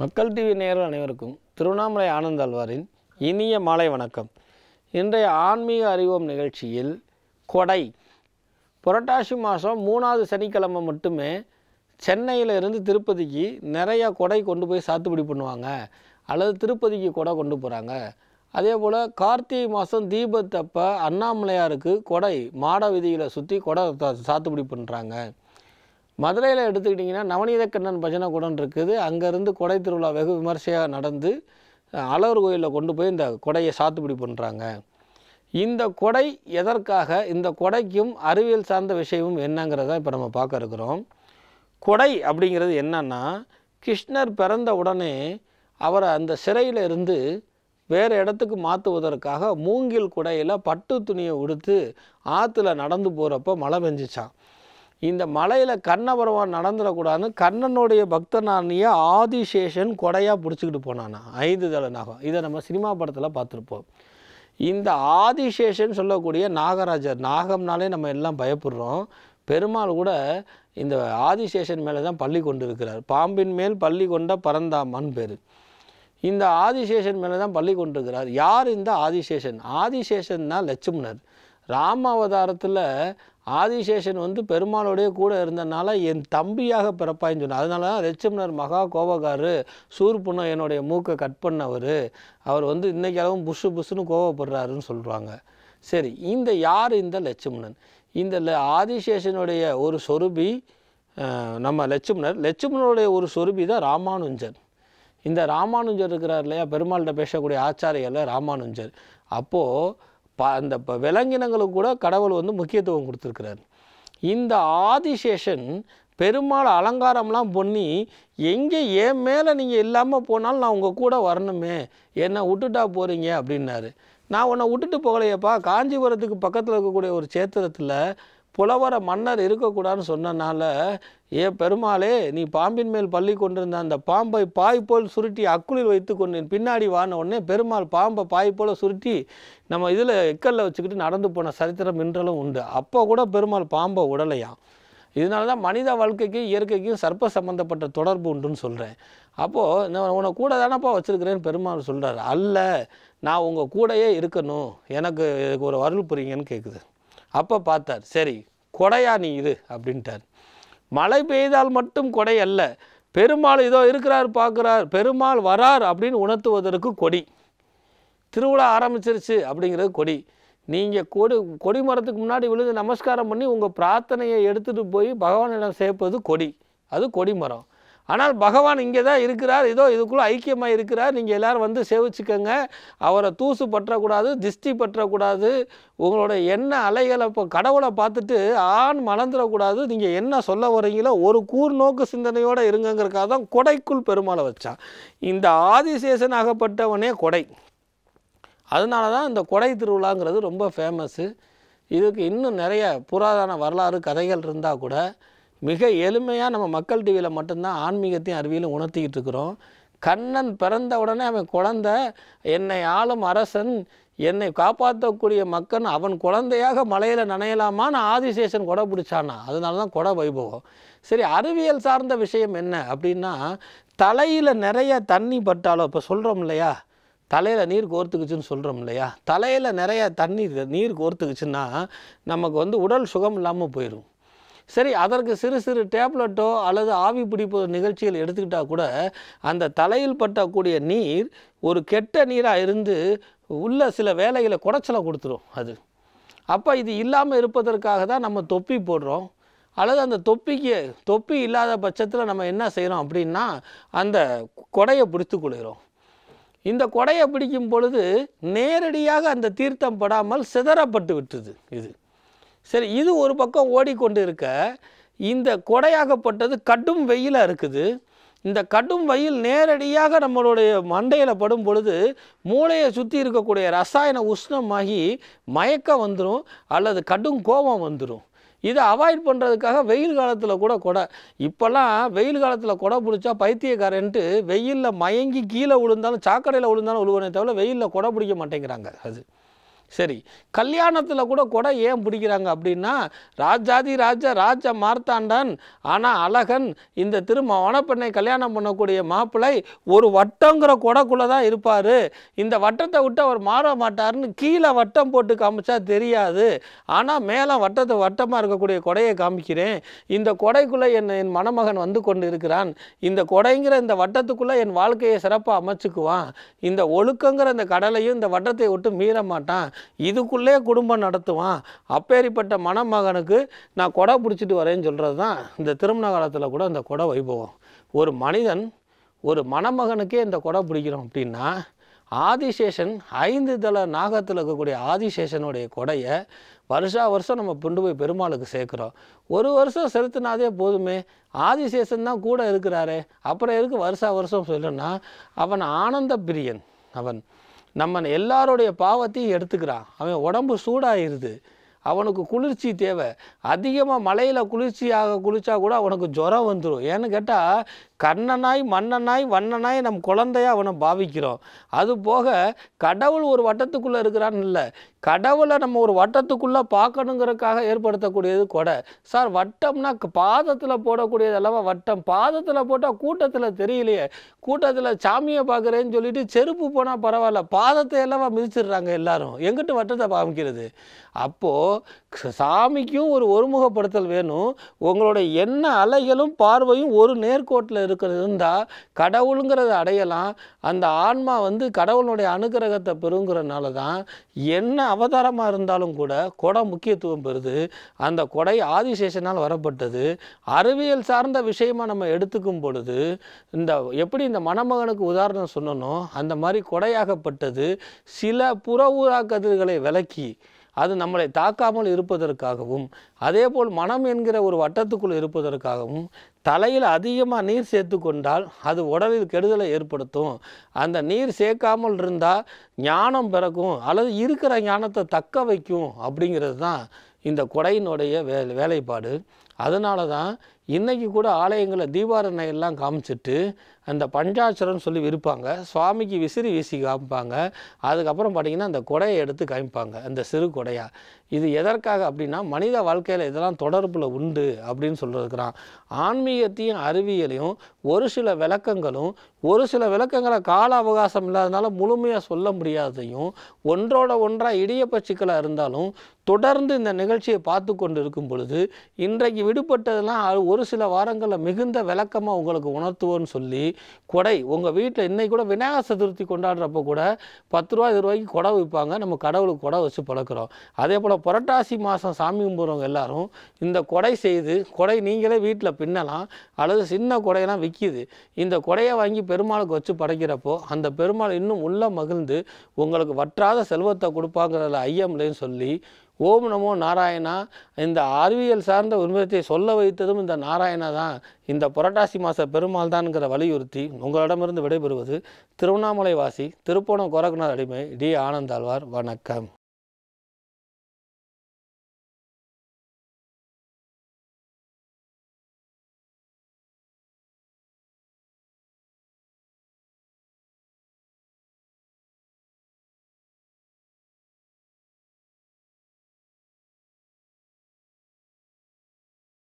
மக்கள் டிவி நேரம் அனைவருக்கும் திருவண்ணாமலை ஆனந்த் அல்வாரின் இனிய மாலை வணக்கம் இன்றைய ஆன்மீக அறிவோம் நிகழ்ச்சியில் கொடை புரட்டாசி மாதம் மூணாவது சனிக்கிழமை மட்டுமே சென்னையில் இருந்து திருப்பதிக்கு நிறையா கொடை கொண்டு போய் சாத்துப்படி பண்ணுவாங்க அல்லது திருப்பதிக்கு கொடை கொண்டு போகிறாங்க அதே போல் கார்த்திகை மாதம் தீபத்தப்போ அண்ணாமலையாருக்கு கொடை மாட விதிகளை சுற்றி கொடை சாத்துப்படி பண்ணுறாங்க மதுரையில் எடுத்துக்கிட்டிங்கன்னா நவநீத கண்ணன் பஜனை கூடம் இருக்குது அங்கேருந்து கொடை திருவிழா வெகு விமர்சையாக நடந்து அழகர் கோயிலில் கொண்டு போய் இந்த கொடையை சாத்துப்படி பண்ணுறாங்க இந்த கொடை எதற்காக இந்த கொடைக்கும் அறிவியல் சார்ந்த விஷயமும் என்னங்கிறத இப்போ நம்ம பார்க்க இருக்கிறோம் கொடை அப்படிங்கிறது என்னன்னா கிருஷ்ணர் பிறந்த உடனே அவரை அந்த சிறையில் இருந்து வேறு இடத்துக்கு மாற்றுவதற்காக மூங்கில் குடையில் பட்டு துணியை உடுத்து ஆற்றுல நடந்து போகிறப்ப மழை பெஞ்சிச்சான் இந்த மலையில் பரவான் நடந்துடக்கூடாதுன்னு கண்ணனுடைய பக்தனானிய ஆதிசேஷன் கொடையாக பிடிச்சிக்கிட்டு போனான்னா ஐந்து தலை நாகம் இதை நம்ம சினிமா படத்தில் பார்த்துருப்போம் இந்த ஆதிசேஷன் சொல்லக்கூடிய நாகராஜர் நாகம்னாலே நம்ம எல்லாம் பயப்படுறோம் பெருமாள் கூட இந்த ஆதிசேஷன் மேலே தான் பள்ளி கொண்டு இருக்கிறார் பாம்பின் மேல் பள்ளி கொண்ட பரந்தாமான் பேர் இந்த ஆதிசேஷன் மேலே தான் பள்ளி இருக்கிறார் யார் இந்த ஆதிசேஷன் ஆதிசேஷன்னா லட்சுமணர் ராமாவதாரத்தில் ஆதிசேஷன் வந்து பெருமாளோடைய கூட இருந்தனால என் தம்பியாக பிறப்பாயின்னு சொன்னார் அதனால தான் லட்சுமணர் மகா கோபக்காரரு சூர்புண என்னுடைய மூக்கை கட் பண்ணவர் அவர் வந்து இன்றைக்கி அளவும் புஷு புஷுன்னு கோவப்படுறாருன்னு சொல்கிறாங்க சரி இந்த யார் இந்த லட்சுமணன் இந்த ஆதிசேஷனுடைய ஒரு சொருபி நம்ம லட்சுமணர் லட்சுமணனுடைய ஒரு சொருபி தான் ராமானுஜன் இந்த ராமானுஜர் இருக்கிறார் இல்லையா பெருமாள்கிட்ட பேசக்கூடிய ஆச்சாரியர்கள் ராமானுஞ்சர் அப்போது ப அந்த விலங்கினங்களுக்கு கூட கடவுள் வந்து முக்கியத்துவம் கொடுத்துருக்கிறார் இந்த ஆதிசேஷன் பெருமாள் அலங்காரம்லாம் பண்ணி எங்கே என் மேலே நீங்கள் இல்லாமல் போனாலும் நான் உங்கள் கூட வரணுமே என்னை விட்டுட்டா போகிறீங்க அப்படின்னாரு நான் உன்னை விட்டுட்டு போகலையப்பா காஞ்சிபுரத்துக்கு பக்கத்தில் இருக்கக்கூடிய ஒரு சேத்திரத்தில் புலவர மன்னர் இருக்கக்கூடாதுன்னு சொன்னனால ஏ பெருமாளே நீ பாம்பின் மேல் பள்ளி கொண்டிருந்த அந்த பாம்பை பாய் போல் சுருட்டி அக்குளில் வைத்து கொண்டேன் பின்னாடி வான உடனே பெருமாள் பாம்பை பாய் போல் சுருட்டி நம்ம இதில் எக்கல்ல வச்சுக்கிட்டு நடந்து போன சரித்திரம் இன்றலும் உண்டு அப்போ கூட பெருமாள் பாம்பை உடலையாம் இதனால தான் மனித வாழ்க்கைக்கும் இயற்கைக்கும் சர்ப்ப சம்பந்தப்பட்ட தொடர்பு உண்டுன்னு சொல்கிறேன் அப்போது நான் உன்னை கூட தானப்பா வச்சுருக்கிறேன்னு பெருமாள் சொல்கிறார் அல்ல நான் உங்கள் கூடையே இருக்கணும் எனக்கு ஒரு அருள் புரியுங்கன்னு கேட்குது அப்போ பார்த்தார் சரி கொடையா நீ இது அப்படின்ட்டார் மழை பெய்தால் மட்டும் கொடை அல்ல பெருமாள் இதோ இருக்கிறார் பார்க்குறார் பெருமாள் வரார் அப்படின்னு உணர்த்துவதற்கு கொடி திருவிழா ஆரம்பிச்சிருச்சு அப்படிங்கிறது கொடி நீங்கள் கொடி கொடி மரத்துக்கு முன்னாடி விழுந்து நமஸ்காரம் பண்ணி உங்கள் பிரார்த்தனையை எடுத்துகிட்டு போய் பகவானிடம் சேர்ப்பது கொடி அது கொடி மரம் ஆனால் பகவான் இங்கே தான் இருக்கிறார் ஏதோ இதுக்குள்ளே ஐக்கியமாக இருக்கிறார் நீங்கள் எல்லோரும் வந்து சேவிச்சுக்கோங்க அவரை தூசு பற்றக்கூடாது திஷ்டி பற்றக்கூடாது உங்களோட எண்ண அலைகளை இப்போ கடவுளை பார்த்துட்டு ஆண் மணந்துடக்கூடாது நீங்கள் என்ன சொல்ல வரீங்களோ ஒரு கூர் நோக்கு சிந்தனையோடு இருங்கங்கிறக்காக தான் கொடைக்குள் பெருமாளை வச்சான் இந்த ஆதிசேஷனாகப்பட்டவனே கொடை அதனால தான் இந்த கொடை திருவிழாங்கிறது ரொம்ப ஃபேமஸ்ஸு இதுக்கு இன்னும் நிறைய புராதன வரலாறு கதைகள் இருந்தால் கூட மிக எளிமையாக நம்ம மக்கள் டிவியில் மட்டும்தான் ஆன்மீகத்தையும் அறிவியலும் உணர்த்திக்கிட்டு இருக்கிறோம் கண்ணன் பிறந்த உடனே அவன் குழந்த என்னை ஆளும் அரசன் என்னை காப்பாற்றக்கூடிய மக்கள் அவன் குழந்தையாக மலையில் நனையலாமான்னு ஆதிசேஷன் கொடை பிடிச்சானா அதனால தான் கொடை வைபவம் சரி அறிவியல் சார்ந்த விஷயம் என்ன அப்படின்னா தலையில் நிறைய தண்ணி பட்டாலோ இப்போ சொல்கிறோம் இல்லையா தலையில் நீர் கோர்த்துக்குச்சுன்னு சொல்கிறோம் இல்லையா தலையில் நிறைய தண்ணி நீர் கோர்த்துக்குச்சுன்னா நமக்கு வந்து உடல் சுகம் இல்லாமல் போயிடும் சரி அதற்கு சிறு சிறு டேப்லெட்டோ அல்லது ஆவி பிடிப்பு நிகழ்ச்சிகள் எடுத்துக்கிட்டால் கூட அந்த தலையில் பட்டக்கூடிய நீர் ஒரு கெட்ட நீராக இருந்து உள்ள சில வேலைகளை குடைச்சலை கொடுத்துரும் அது அப்போ இது இல்லாமல் இருப்பதற்காக தான் நம்ம தொப்பி போடுறோம் அல்லது அந்த தொப்பிக்கு தொப்பி இல்லாத பட்சத்தில் நம்ம என்ன செய்கிறோம் அப்படின்னா அந்த கொடையை பிடித்து கொள்கிறோம் இந்த கொடையை பிடிக்கும் பொழுது நேரடியாக அந்த தீர்த்தம் படாமல் சிதறப்பட்டு விட்டுது இது சரி இது ஒரு பக்கம் ஓடிக்கொண்டு இருக்க இந்த கொடையாகப்பட்டது கடும் வெயிலாக இருக்குது இந்த கடும் வெயில் நேரடியாக நம்மளுடைய மண்டையில் படும் பொழுது மூளையை சுற்றி இருக்கக்கூடிய ரசாயன உஷ்ணமாகி மயக்கம் வந்துடும் அல்லது கடும் கோபம் வந்துடும் இதை அவாய்ட் பண்ணுறதுக்காக வெயில் காலத்தில் கூட கொடை இப்போல்லாம் வெயில் காலத்தில் கொடை பிடிச்சா பைத்தியக்காரன்ட்டு வெயிலில் மயங்கி கீழே விழுந்தாலும் சாக்கடையில் விழுந்தாலும் விழுவனே தவிர வெயிலில் கொடை பிடிக்க மாட்டேங்கிறாங்க அது சரி கல்யாணத்தில் கூட கொடை ஏன் பிடிக்கிறாங்க அப்படின்னா ராஜாதி ராஜா ராஜ மார்த்தாண்டன் ஆனால் அழகன் இந்த திரும்ப வனப்பெண்ணை கல்யாணம் பண்ணக்கூடிய மாப்பிள்ளை ஒரு வட்டங்கிற கொடைக்குள்ளே தான் இருப்பார் இந்த வட்டத்தை விட்டு அவர் மாற மாட்டார்னு கீழே வட்டம் போட்டு காமிச்சா தெரியாது ஆனால் மேலே வட்டத்தை வட்டமாக இருக்கக்கூடிய கொடையை காமிக்கிறேன் இந்த கொடைக்குள்ளே என் என் மணமகன் வந்து கொண்டு இருக்கிறான் இந்த கொடைங்கிற இந்த வட்டத்துக்குள்ளே என் வாழ்க்கையை சிறப்பாக அமைச்சுக்குவான் இந்த ஒழுக்கங்கிற இந்த கடலையும் இந்த வட்டத்தை விட்டு மீற மாட்டான் இதுக்குள்ளே குடும்பம் நடத்துவான் அப்பேரிப்பட்ட மணமகனுக்கு நான் கொடை பிடிச்சிட்டு வரேன்னு சொல்கிறது தான் இந்த திருமண காலத்தில் கூட இந்த கொடை வைபவம் ஒரு மனிதன் ஒரு மணமகனுக்கே இந்த கொடை பிடிக்கிறோம் அப்படின்னா ஆதிசேஷன் ஐந்து தள நாகத்தில் இருக்கக்கூடிய ஆதிசேஷனுடைய கொடையை வருஷா வருஷம் நம்ம கொண்டு போய் பெருமாளுக்கு சேர்க்குறோம் ஒரு வருஷம் செலுத்தினாதே போதுமே ஆதிசேஷன் தான் கூட இருக்கிறாரே அப்புறம் எதுக்கு வருஷா வருஷம் சொல்லுன்னா அவன் ஆனந்த பிரியன் அவன் நம்ம எல்லாருடைய பாவத்தையும் எடுத்துக்கிறான் அவன் உடம்பு சூடாகிடுது அவனுக்கு குளிர்ச்சி தேவை அதிகமாக மலையில் குளிர்ச்சியாக குளித்தா கூட அவனுக்கு ஜுரம் வந்துடும் ஏன்னு கேட்டால் கண்ணனாய் மன்னனாய் வண்ணனாய் நம் குழந்தையாக அவனை பாவிக்கிறோம் அது போக கடவுள் ஒரு வட்டத்துக்குள்ளே இருக்கிறான்னு இல்லை கடவுளை நம்ம ஒரு வட்டத்துக்குள்ளே பார்க்கணுங்கிறதுக்காக ஏற்படுத்தக்கூடியது கொடை சார் வட்டம்னா பாதத்தில் போடக்கூடியது அல்லவா வட்டம் பாதத்தில் போட்டால் கூட்டத்தில் தெரியலையே கூட்டத்தில் சாமியை பார்க்குறேன்னு சொல்லிட்டு செருப்பு போனால் பரவாயில்ல பாதத்தை அல்லவா மிதிச்சிடுறாங்க எல்லாரும் எங்கிட்ட வட்டத்தை பாவிக்கிறது அப்போது சாமிக்கும் ஒரு ஒருமுகப்படுத்தல் வேணும் உங்களுடைய எண்ண அலைகளும் பார்வையும் ஒரு நேர்கோட்டில் இருக்கிறது இருந்தால் கடவுளுங்கிறத அடையலாம் அந்த ஆன்மா வந்து கடவுளுடைய அனுகிரகத்தை பெறுங்கிறனால தான் என்ன அவதாரமாக இருந்தாலும் கூட கொடை முக்கியத்துவம் பெறுது அந்த கொடை ஆதிசேஷனால் வரப்பட்டது அறிவியல் சார்ந்த விஷயமாக நம்ம எடுத்துக்கும் பொழுது இந்த எப்படி இந்த மணமகனுக்கு உதாரணம் சொன்னனோ அந்த மாதிரி கொடையாகப்பட்டது சில புற ஊரா கதிர்களை விலக்கி அது நம்மளை தாக்காமல் இருப்பதற்காகவும் அதேபோல் மனம் என்கிற ஒரு வட்டத்துக்குள் இருப்பதற்காகவும் தலையில் அதிகமாக நீர் சேர்த்து கொண்டால் அது உடலில் கெடுதலை ஏற்படுத்தும் அந்த நீர் சேர்க்காமல் இருந்தால் ஞானம் பிறக்கும் அல்லது இருக்கிற ஞானத்தை தக்க வைக்கும் அப்படிங்கிறது தான் இந்த கொடையினுடைய வே வேலைப்பாடு அதனால தான் இன்றைக்கி கூட ஆலயங்களில் தீபாரணை எல்லாம் காமிச்சிட்டு அந்த பஞ்சாட்சரம்னு சொல்லி விருப்பாங்க சுவாமிக்கு விசிறி வீசி காமிப்பாங்க அதுக்கப்புறம் பார்த்திங்கன்னா அந்த கொடையை எடுத்து காமிப்பாங்க அந்த சிறு கொடையாக இது எதற்காக அப்படின்னா மனித வாழ்க்கையில் இதெல்லாம் தொடர்பில் உண்டு அப்படின்னு சொல்லியிருக்கிறான் ஆன்மீகத்தையும் அறிவியலையும் ஒரு சில விளக்கங்களும் ஒரு சில விளக்கங்களை கால அவகாசம் இல்லாததுனால முழுமையாக சொல்ல முடியாதையும் ஒன்றோட ஒன்றாக இடியப்ப இருந்தாலும் தொடர்ந்து இந்த நிகழ்ச்சியை பார்த்து கொண்டு இருக்கும் பொழுது இன்றைக்கு விடுபட்டதெல்லாம் ஒரு சில வாரங்களில் மிகுந்த விளக்கமாக உங்களுக்கு உணர்த்துவோன்னு சொல்லி கொடை உங்கள் வீட்டில் இன்றைக்கி கூட விநாயகர் சதுர்த்தி கொண்டாடுறப்போ கூட பத்து ரூபா இருபது ரூபாய்க்கு கொடை விற்பாங்க நம்ம கடவுளுக்கு கொடை வச்சு பழக்கிறோம் அதே போல் புரட்டாசி மாதம் சாமி கும்பிட்றவங்க எல்லோரும் இந்த கொடை செய்து கொடை நீங்களே வீட்டில் பின்னலாம் அல்லது சின்ன கொடையெல்லாம் விற்கிது இந்த கொடையை வாங்கி பெருமாளுக்கு வச்சு படைக்கிறப்போ அந்த பெருமாள் இன்னும் உள்ளே மகிழ்ந்து உங்களுக்கு வற்றாத செல்வத்தை கொடுப்பாங்கிறதுல ஐயம் இல்லைன்னு சொல்லி ஓம் நமோ நாராயணா இந்த அறிவியல் சார்ந்த உண்மையத்தை சொல்ல வைத்ததும் இந்த நாராயணா தான் இந்த புரட்டாசி மாத பெருமாள் தான்ங்கிற வலியுறுத்தி உங்களிடமிருந்து விடைபெறுவது திருவண்ணாமலை வாசி திருப்போணம் கோரக்நாத் அடிமை டி ஆனந்தாழ்வார் வணக்கம்